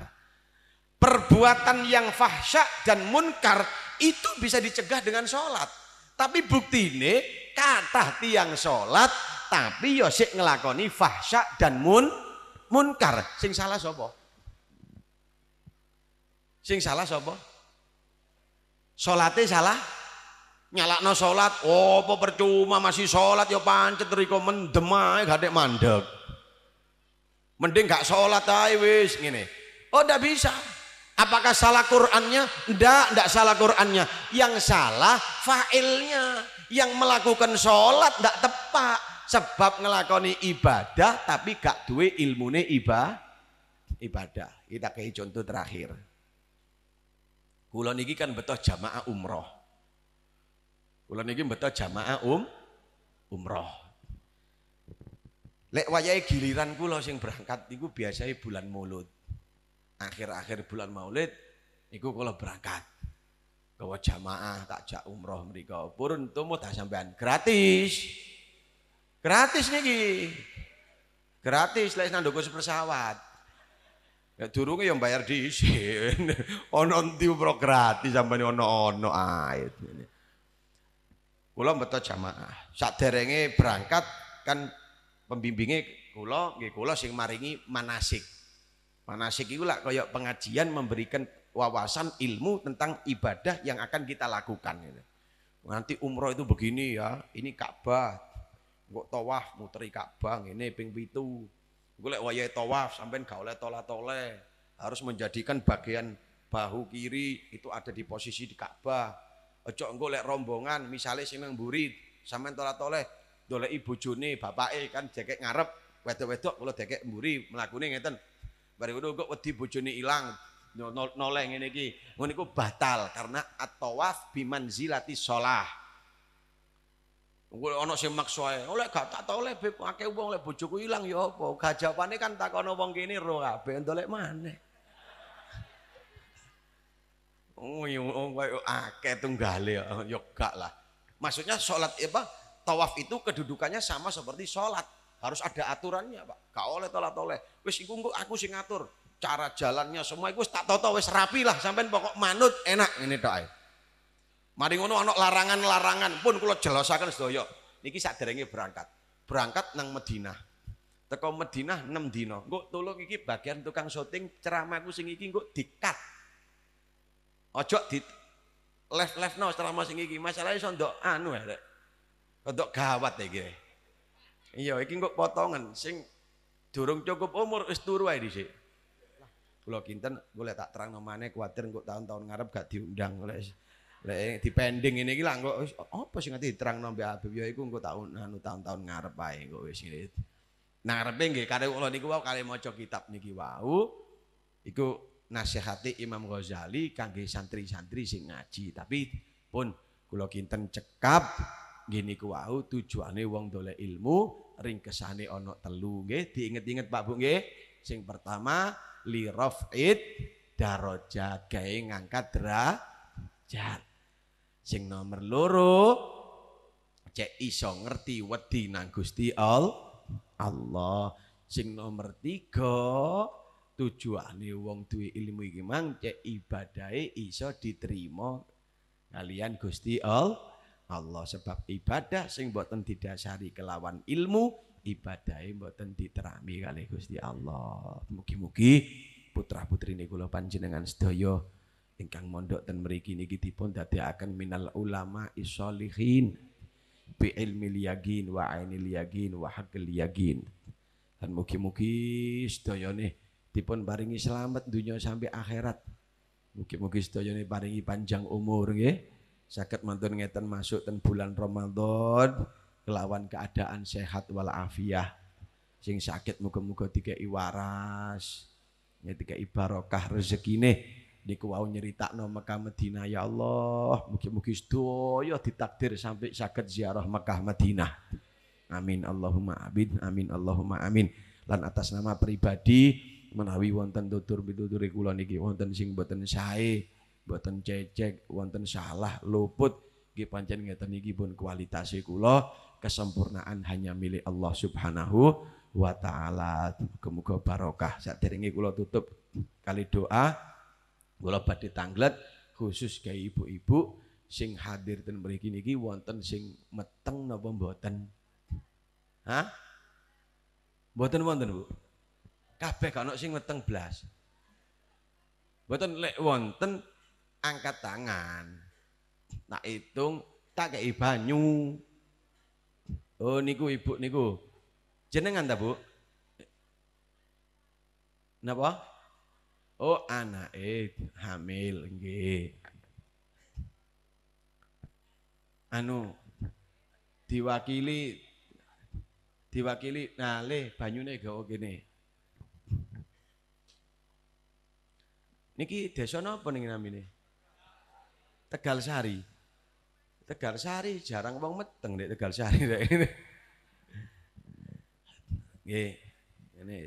Perbuatan yang fahsya dan munkar itu bisa dicegah dengan sholat. Tapi bukti ini kata tiang sholat tapi yo ya sik ngelakoni fahsya dan mun munkar sing salah sapa sing salah sapa salate salah nyalakno salat oh apa percuma masih salat yo ya pancet riko mendem ae gak mandek mending gak salat ae wis ngene oh ndak bisa Apakah salah Qurannya? ndak ndak salah Qurannya. Yang salah failnya. Yang melakukan sholat tidak tepat sebab ngelakoni ibadah tapi gak duwe ilmune iba ibadah. Kita kei contoh terakhir. kulo niki kan betul jamaah umroh. kulo niki betul jamaah um umroh. Lek wayai giliran kula sing berangkat niku biasanya bulan Maulud. Akhir-akhir bulan Maulid niku kalau berangkat. kalau jamaah tak jauh umroh mriko. Purun mau tak sampean gratis. Gratis nih niki. Gratis lek nanduk pesawat. Ya durunge yang bayar dhisik. [laughs] ono ndi pro gratis sampeyan ono ana ae. Kula sama. jamaah. Saderenge berangkat kan pembimbinge kula nggih kula sing maringi manasik. Manasik itu lah kaya pengajian memberikan wawasan ilmu tentang ibadah yang akan kita lakukan. Nanti umroh itu begini ya, ini Ka'bah, Gue tawaf muteri Ka'bah ini ping pitu. gue lek wayahe tawaf sampean gak oleh tolak-toleh. Harus menjadikan bagian bahu kiri itu ada di posisi di Ka'bah. Ojo engko lek rombongan misalnya sing nang burit sampean tolak-toleh doleki bojone bapake kan jeket ngarep wedok-wedok kula dekek mburi mlakune ngeten. Bariku kok wedi bojone ilang noleh ngene iki. Ngono batal karena at-tawaf bimanzilati shalah. Ono sing maksa ae, oleh gak tak tau oleh beb akeh wong lek bojoku ilang ya apa? Gajapane kan tak uang wong kene ro kabeh ndolek maneh. Oh, iya, oh koyo akeh tunggale ya gak lah. Maksudnya salat apa? Tawaf itu kedudukannya sama seperti sholat Harus ada aturannya, Pak. Gak oleh tolak-toleh. wes iku aku sing ngatur. Cara jalannya semua iku tak tau wes rapi lah sampean pokok manut enak ini tok Mari ngono ana larangan-larangan pun kula jelasaken sedaya. Niki saderenge berangkat. Berangkat nang Madinah. Teko Madinah 6 dina. Engko tolong iki bagian tukang syuting ceramahku sing iki engko dikat. Ojo di left lesno ceramah sing iki. Masalahnya iso ndok anu arek. Ya, ndok gawat iki. Iya, iki engko potongan sing durung cukup umur wis turu ae dhisik. Kula kinten boleh tak terang nomane kuatir engko tahun-tahun ngarep gak diundang oleh Lek eh, dipending ngene iki lah engko wis apa sih ngerti diterangno nombi Habib ya iku engko tahun anu tahun-tahun ngarep ae engko wis ngene. ngarep nggih kare kula niku wau mau maca kitab niki wau iku nasihati Imam Ghazali kangge santri-santri sing ngaji tapi pun kula kinten cekap gini niku wau tujuane wong dolek ilmu ringkesane ono telu nggih diinget-inget Pak Bung nggih sing pertama li it darajat gawe ngangkat derajat Sing nomor loro cek iso ngerti wedi nang Gusti Al Allah. Sing nomor tiga tujuane wong duwe ilmu iki mang cek ibadahe iso diterima kalian Gusti Al Allah sebab ibadah sing boten didasari kelawan ilmu ibadahe boten diterami kali Gusti Allah. Mugi-mugi putra putri kula panjenengan sedaya ingkang mondok dan meriki niki dipun akan minal ulama isolihin bi miliyakin, liyagin wa aini liyagin wa haqqil yaqin. dan mugi-mugi sedayane dipun paringi selamat dunia sampai akhirat. Mugi-mugi sedayane paringi panjang umur nggih. sakit mantun ngeten masuk dan bulan Ramadan kelawan keadaan sehat wal afiah. Sing sakit muga-muga tiga iwaras, ya ibarokah barokah rezekine niku wau no Mekah Madinah ya Allah mungkin mugi yo ditakdir sampai sakit ziarah Mekah Madinah amin Allahumma amin amin Allahumma amin lan atas nama pribadi menawi wonten tutur pituturi kula niki wonten sing boten sae boten cecek wonten salah luput nggih pancen ngeten niki pun kualitas kula kesempurnaan hanya milik Allah Subhanahu wa taala muga-muga barokah saderenge kula tutup kali doa Kula badhe tanglet khusus kaya ibu-ibu sing hadir ten mriki niki wonten sing meteng napa mboten? Hah? Mboten wonten, Bu. Kabeh kan ana sing meteng blas. Mboten lek wonten angkat tangan. Tak hitung tak kei banyu. Oh niku ibu niku. Jenengan ta, Bu? Napa? Oh, anake hamil nggih. Anu diwakili diwakili nah le banyune gawe kene. Niki desa napa ning namine? Tegal Sari. Tegal Sari jarang wong meteng nek Tegal Sari nek. [laughs] Nggih, ngene.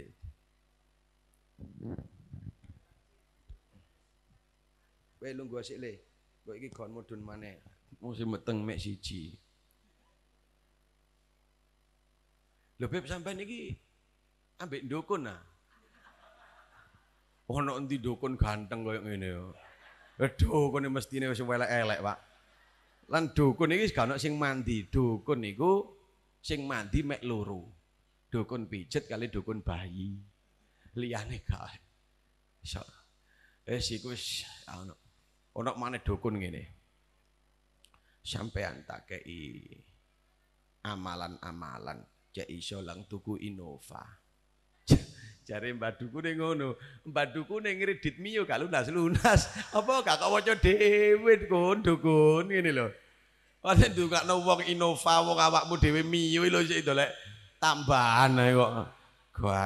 kowe gua sik le. Kok iki gon mudhun maneh. Mesti meteng mek siji. Lho beb sampean iki ambek ndukun ah. Ono endi ndukun ganteng koyo ngene yo. Aduh, eh, kene mestine wis elek-elek, Pak. Lan dukun iki gak ono sing mandi. Dukun niku sing mandi mek loro. Dukun pijet kali dukun bayi. Liyane gak. Insyaallah. Wis iku wis ah, ono. Ono mana dukun gini? Sampean tak kei amalan-amalan cek iso lang tuku Innova. cari [laughs] Mbak Dukune ngono, Mbak Dukune ngeredit miyo gak lunas-lunas. [laughs] Apa gak kok waca dhewe kon dukun ngene lho. Pancen no wong Innova wong awakmu mio miyo lho itu leh tambahan nih kok.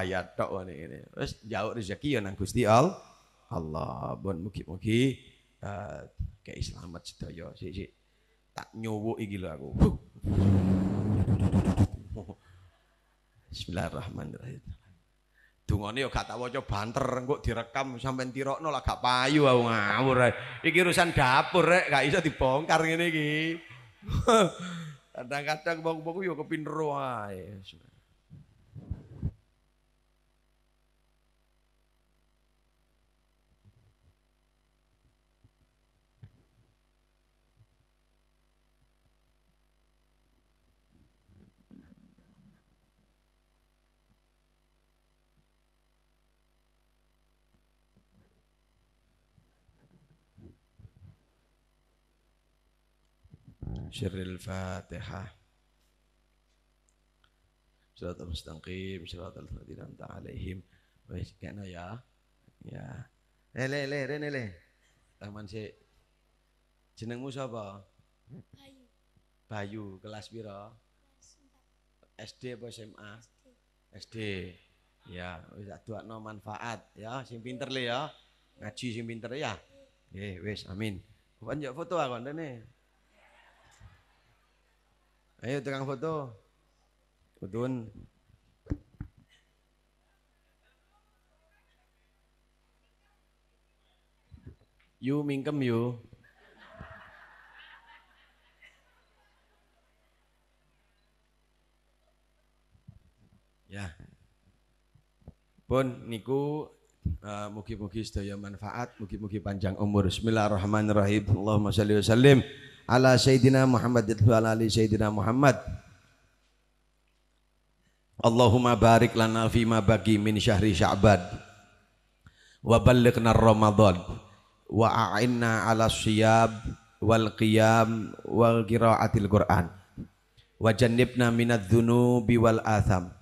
ya tok ini. Terus jauh rezeki ya nang Gusti Allah. Allah, bon mugi-mugi Eh, kayak selamat sedaya sik sik tak nyowo iki lho aku [laughs] Bismillahirrahmanirrahim Dungane yo gak tak waca banter engkok direkam sampean tirokno lah gak payu aku ngawur iki urusan dapur rek gak iso dibongkar ngene iki [laughs] kadang-kadang bong-bong yo kepinro ae syirril fatihah Siratul mustaqim, al ladzina an'amta alaihim. Wis kena ya. Ya. Eh le rene le. Taman si Jenengmu siapa? Bayu. Bayu kelas biro SD apa SMA? SD. Ya, Bisa tak no manfaat ya, sing pinter le ya. Ngaji sing pinter ya. Nggih, iya. eh, wis amin. Bukan yo foto aku rene. Ayo terang foto. Udun. you mingkem you, Ya. Pun niku uh, mugi-mugi sedaya manfaat, mugi-mugi panjang umur. Bismillahirrahmanirrahim. Allahumma shalli wa sallim ala Sayyidina Muhammad wa ala ali Sayyidina Muhammad Allahumma barik lana ma bagi min syahri sya'ban wa ballighna ramadan wa a'inna ala syiab wal qiyam wal qiraatil Qur'an wa jannibna minadz dhunubi wal atham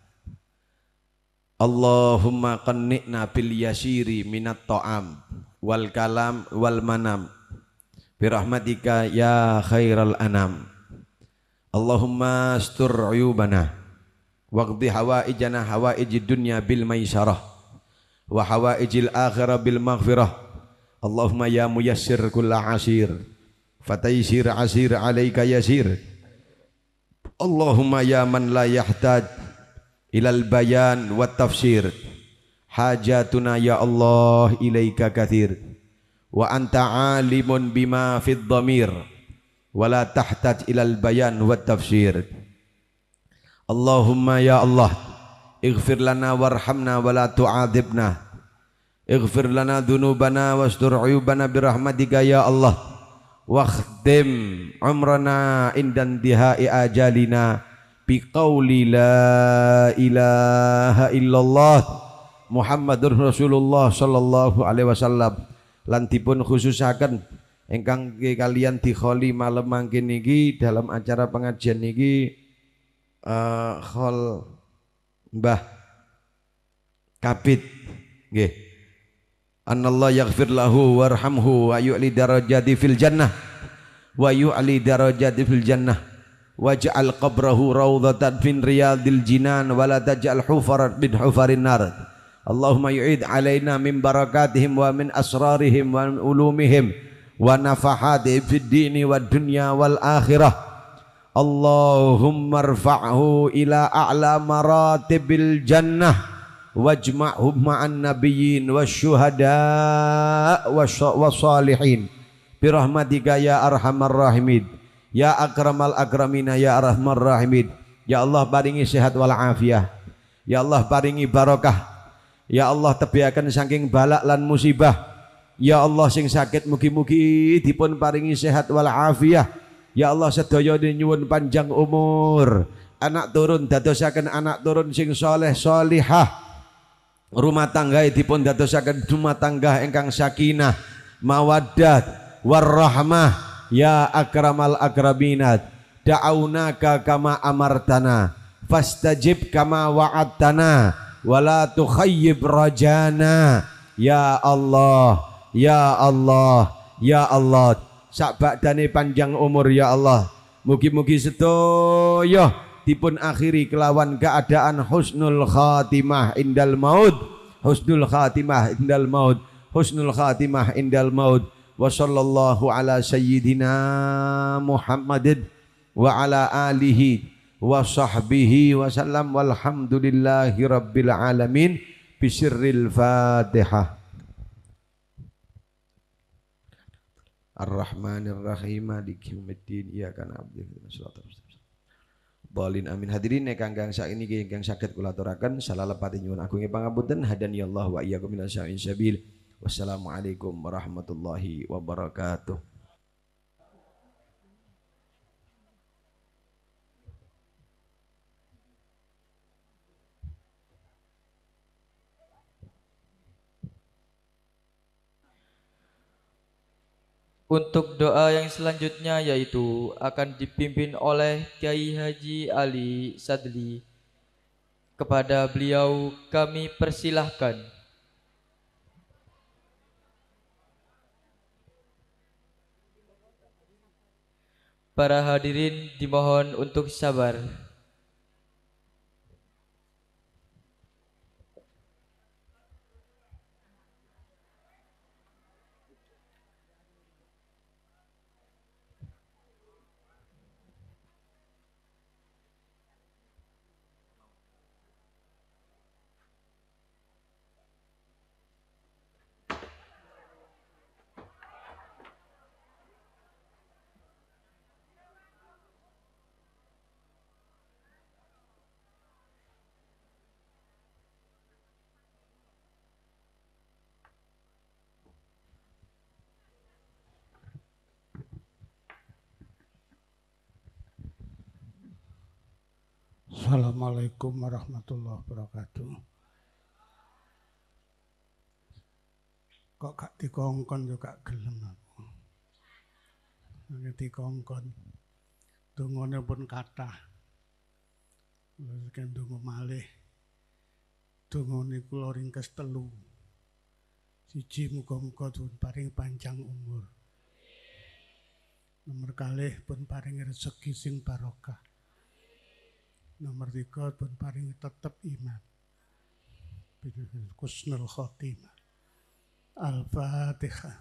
Allahumma qanni'na bil yasiri minat ta'am wal kalam wal manam birahmatika ya khairal anam Allahumma astur uyubana waqdi hawaijana hawaijid dunya bil maisarah wa hawaijil akhirah bil maghfirah Allahumma ya muyassir kulla asir fataysir asir alaika yasir Allahumma ya man la yahtaj ilal bayan wa tafsir hajatuna ya Allah ilaika kathir wa anta alimun bima fid dhamir wala tahtaj ilal bayan wa tafsir Allahumma ya Allah ighfir lana warhamna wala tu'adzibna ighfir lana dhunubana wastur uyubana birahmatika ya Allah wakhdim umrana indan dihai ajalina biqauli la ilaha illallah Muhammadur Rasulullah sallallahu alaihi wasallam Lantipun khusus dipun engkang ke kalian dikholi malam mangke niki dalam acara pengajian niki uh, khol Mbah Kapit nggih Anallah yaghfir lahu warhamhu wa yu'li darajati fil jannah wa yu'li darajati fil jannah waj'al qabrahu rawdatan fin riyadil jinan wa la taj'al hufarat bin hufarin nar Allahumma yu'id alaina min barakatihim wa min asrarihim wa min ulumihim wa nafahatihim fid dini wa dunya wal akhirah Allahumma rfa'hu ila a'la maratibil jannah wajma'hu ma'an nabiyyin wasyuhada wassalihin birahmatika ya arhamar rahimin ya akramal akramina ya arhamar rahimin ya Allah paringi sehat wal afiyah ya Allah paringi barokah Ya Allah tebiakan saking balak lan musibah. Ya Allah sing sakit mugi-mugi dipun paringi sehat wal afiyah Ya Allah sedaya nyuwun panjang umur. Anak turun dadosaken anak turun sing soleh solihah. Rumah tangga dipun dadosaken rumah tangga engkang sakinah, mawaddah, warrahmah. Ya akramal akrabinat. Da'aunaka kama amartana. Fastajib kama wa'adtana wala tukhayyib rajana ya Allah ya Allah ya Allah sak badane panjang umur ya Allah mugi-mugi sedaya dipun akhiri kelawan keadaan husnul khatimah indal maut husnul khatimah indal maut husnul khatimah indal maut wa sallallahu ala sayyidina Muhammadin wa ala alihi wa sahbihi wa sallam walhamdulillahi rabbil alamin bisirril fatiha Ar-Rahmanir-Rahim Maliki yaumiddin iyyaka na'budu wa iyyaka Balin amin hadirin nek kanggang sak ini kanggang sakit kula aturaken salalebati nyuwun agunge pangapunten hadani Allah wa iyyakum minasyain sabil wassalamualaikum warahmatullahi wabarakatuh Untuk doa yang selanjutnya yaitu akan dipimpin oleh Kiai Haji Ali Sadli. Kepada beliau kami persilahkan. Para hadirin dimohon untuk sabar. Assalamualaikum warahmatullahi wabarakatuh. Kok gak dikongkon juga gak gelem aku. Nek dikongkon pun kata. Wis kendung malih. Dungane kula ringkes telu. Siji muga-muga Tuhan paring panjang umur. Nomor kalih pun paring rezeki sing barokah nomor tiga pun paring tetap iman kusnul khotimah al-fatihah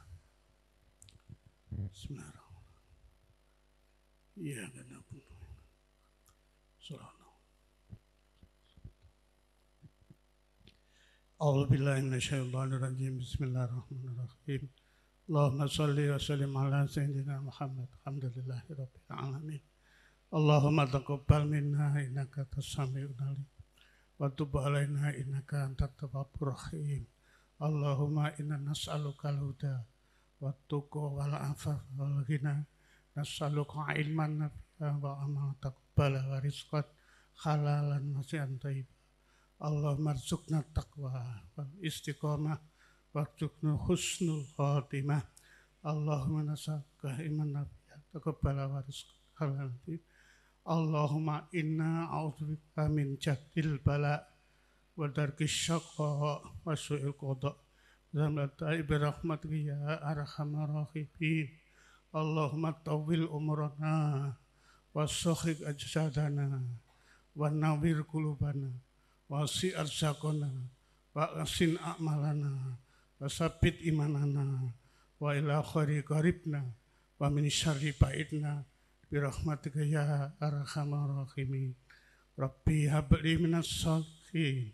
Bismillahirrahmanirrahim ya kena pun Salam أعوذ بالله من الشيطان الرجيم بسم الله الرحمن الرحيم اللهم صل وسلم على سيدنا محمد الحمد لله رب العالمين Allahumma taqabbal minna innaka tasami'un ali wa ina alaina innaka antat tawwabur rahim Allahumma inna nas'aluka al-huda wa tuqa wal afaf wal ghina nas'aluka ilman wa amal taqabbal wa halalan masyian taib Allahumma takwa, taqwa wal istiqamah wa rizqna husnul khatimah Allahumma nas'aluka iman nafi'an taqabbal wa halalan taib Allahumma inna a'udzubika min jahdil bala wa darkis syaqqa wa su'il qada. Zamlatai birahmatika ya arhamar rahimin. Allahumma tawwil umrana wa sahhik ajsadana wa nawir kulubana wa si arzakona wa asin a'malana wa sabit imanana wa ila khairi qaribna wa min syarri ba'idna Birohmatika ya arahama rohimi, rapi haba ri mina saltki,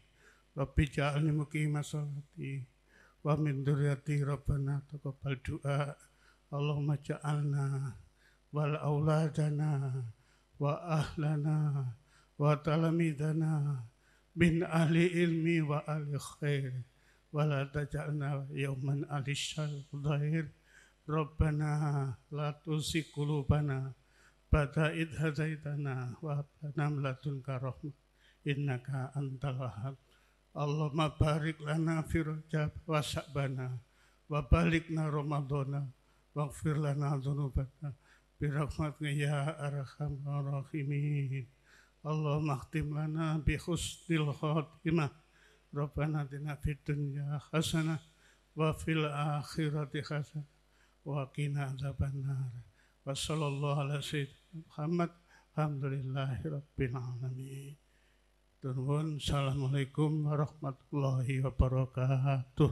rapi jalni mukima wa min ropana toko palchu a, a long maca wal auladana, wa ahlana, wa talamidana, bin ali ilmi wa ali khair, wal ada jalna yaoman alisal udair, ropana latul Bada id hadaitana wa banam min karohma innaka antal wahab. Allahumma barik lana fi rajab wa sa'bana wa balikna ramadana gfir lana dzunubana bi rahmatika ya arhamar rahimin. Allahumma khtim lana bi khusnil khatimah. Rabbana dina fid dunya hasanah wa fil akhirati hasanah wa qina adzabannar. Wassallallahu ala sayyidina Muhammad Alhamdulillahirrabbilalamin Assalamualaikum warahmatullahi wabarakatuh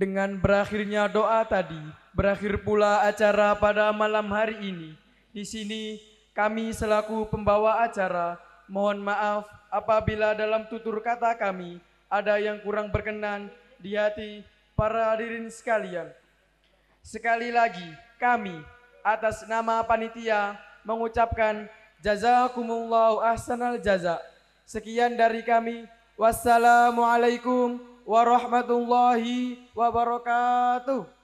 Dengan berakhirnya doa tadi, berakhir pula acara pada malam hari ini. Di sini kami selaku pembawa acara mohon maaf apabila dalam tutur kata kami ada yang kurang berkenan di hati para hadirin sekalian. Sekali lagi kami atas nama panitia mengucapkan jazakumullahu ahsanal jaza. Sekian dari kami. Wassalamualaikum warahmatullahi wabarakatuh.